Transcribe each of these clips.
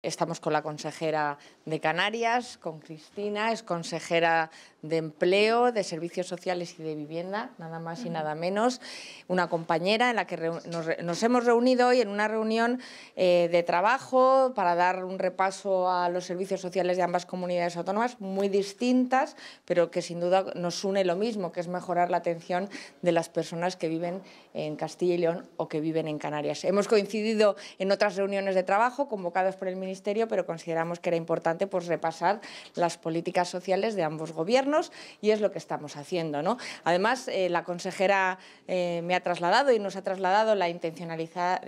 Estamos con la consejera de Canarias, con Cristina, es consejera de Empleo, de Servicios Sociales y de Vivienda, nada más y nada menos. Una compañera en la que nos, hemos reunido hoy en una reunión eh, de trabajo para dar un repaso a los servicios sociales de ambas comunidades autónomas, muy distintas, pero que sin duda nos une lo mismo, que es mejorar la atención de las personas que viven en Castilla y León o que viven en Canarias. Hemos coincidido en otras reuniones de trabajo convocadas por el Ministerio pero consideramos que era importante pues, repasar las políticas sociales de ambos gobiernos y es lo que estamos haciendo. ¿no? Además, eh, la consejera eh, me ha trasladado y nos ha trasladado la intencionalidad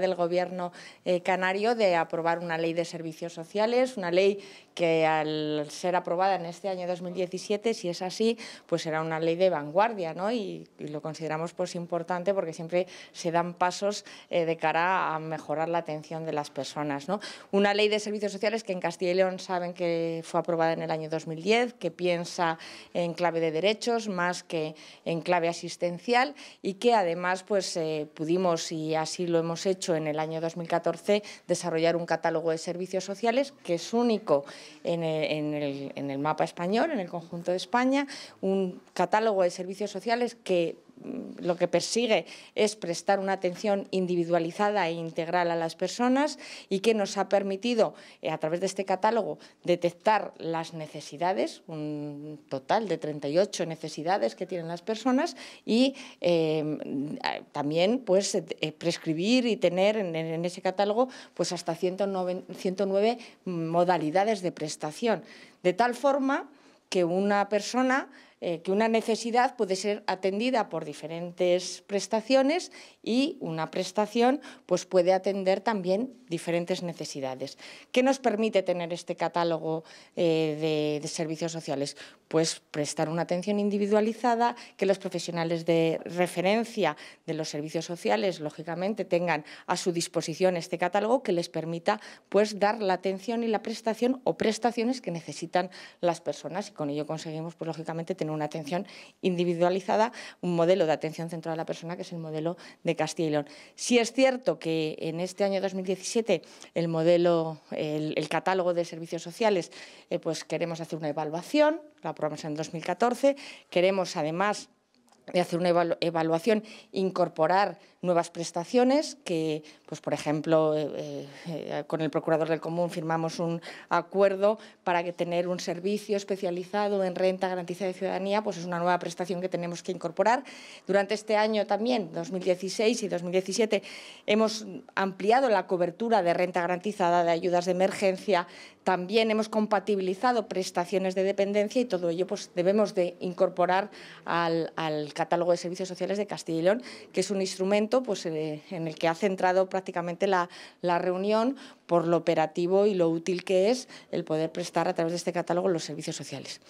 del gobierno eh, canario de aprobar una ley de servicios sociales, una ley que al ser aprobada en este año 2017, si es así, pues será una ley de vanguardia y, y lo consideramos pues, importante porque siempre se dan pasos de cara a mejorar la atención de las personas. Una ley de servicios sociales que en Castilla y León saben que fue aprobada en el año 2010, que piensa en clave de derechos más que en clave asistencial y que además pues, eh, pudimos, y así lo hemos hecho en el año 2014, desarrollar un catálogo de servicios sociales que es único en el mapa español, en el conjunto de España, un catálogo de servicios sociales que Mm, lo que persigue es prestar una atención individualizada e integral a las personas y que nos ha permitido, eh, a través de este catálogo, detectar las necesidades, un total de 38 necesidades que tienen las personas y em, también pues, eh, eh, prescribir y tener en, ese catálogo pues, hasta 109 modalidades de prestación. De tal forma que una persona eh, que una necesidad puede ser atendida por diferentes prestaciones y una prestación pues, puede atender también diferentes necesidades. ¿Qué nos permite tener este catálogo eh, de, de, servicios sociales? Pues prestar una atención individualizada, que los profesionales de referencia de los servicios sociales, lógicamente, tengan a su disposición este catálogo que les permita pues, dar la atención y la prestación o prestaciones que necesitan las personas y con ello conseguimos, pues, lógicamente, tener una atención individualizada, un modelo de atención centrada a la persona que es el modelo de Castilla Si es cierto que en este año 2017 el modelo, el, catálogo de servicios sociales, eh, pues queremos hacer una evaluación, la aprobamos en 2014, queremos además de hacer una evaluación, incorporar nuevas prestaciones que, pues, por ejemplo, eh, eh, con el Procurador del Común firmamos un acuerdo para que tener un servicio especializado en renta garantizada de ciudadanía, pues es una nueva prestación que tenemos que incorporar. Durante este año también, 2016 y 2017, hemos ampliado la cobertura de renta garantizada de ayudas de emergencia, también hemos compatibilizado prestaciones de dependencia y todo ello pues, debemos de incorporar al, catálogo de servicios sociales de Castilla y León, que es un instrumento pues, eh, en el que ha centrado prácticamente la, la reunión por lo operativo y lo útil que es el poder prestar a través de este catálogo los servicios sociales.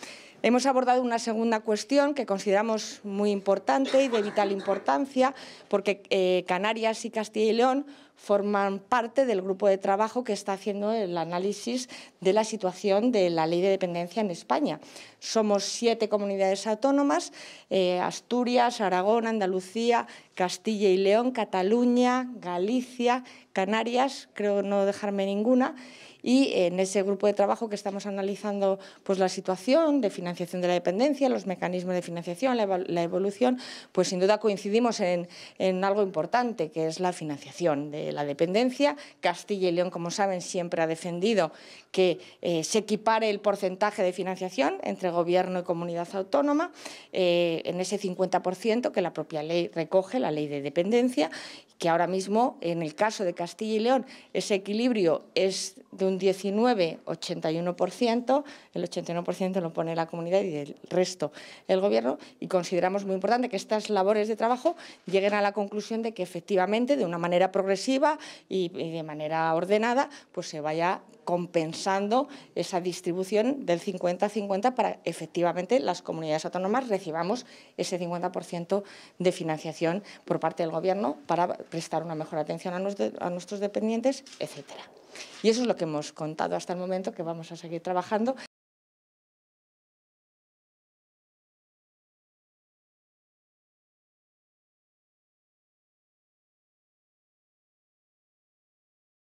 Hemos abordado una segunda cuestión que consideramos muy importante y de vital importancia, porque eh, Canarias y Castilla y León forman parte del grupo de trabajo que está haciendo el análisis de la situación de la ley de dependencia en España. Somos siete comunidades autónomas, eh, Asturias, Aragón, Andalucía, Castilla y León, Cataluña, Galicia, Canarias, creo no dejarme ninguna, y en ese grupo de trabajo que estamos analizando pues la situación de financiación de la dependencia, los mecanismos de financiación, la evolución, pues sin duda coincidimos en, algo importante que es la financiación de la dependencia. Castilla y León, como saben, siempre ha defendido que eh, se equipare el porcentaje de financiación entre gobierno y comunidad autónoma eh, en ese 50% que la propia ley recoge la ley de dependencia, que ahora mismo, en el caso de Castilla y León, ese equilibrio es de un 19-81%, el 81% lo pone la comunidad y el resto el gobierno, y consideramos muy importante que estas labores de trabajo lleguen a la conclusión de que efectivamente de una manera progresiva y, de manera ordenada pues se vaya compensando esa distribución del 50-50 para efectivamente las comunidades autónomas recibamos ese 50% de financiación por parte del gobierno para prestar una mejor atención a, nuestros dependientes, etcétera. Y eso es lo que hemos contado hasta el momento, que vamos a seguir trabajando.